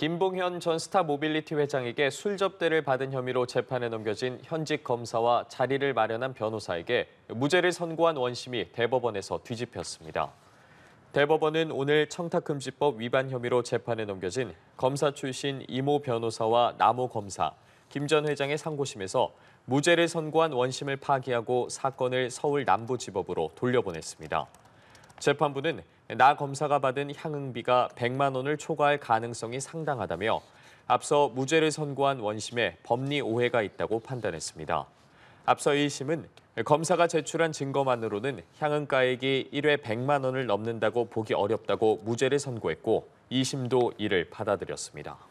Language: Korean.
김봉현 전 스타모빌리티 회장에게 술 접대를 받은 혐의로 재판에 넘겨진 현직 검사와 자리를 마련한 변호사에게 무죄를 선고한 원심이 대법원에서 뒤집혔습니다. 대법원은 오늘 청탁금지법 위반 혐의로 재판에 넘겨진 검사 출신 이모 변호사와 남모 검사, 김 전 회장의 상고심에서 무죄를 선고한 원심을 파기하고 사건을 서울 남부지법으로 돌려보냈습니다. 재판부는 나 검사가 받은 향응비가 100만 원을 초과할 가능성이 상당하다며 앞서 무죄를 선고한 원심에 법리 오해가 있다고 판단했습니다. 앞서 1심은 검사가 제출한 증거만으로는 향응가액이 1회 100만 원을 넘는다고 보기 어렵다고 무죄를 선고했고 2심도 이를 받아들였습니다.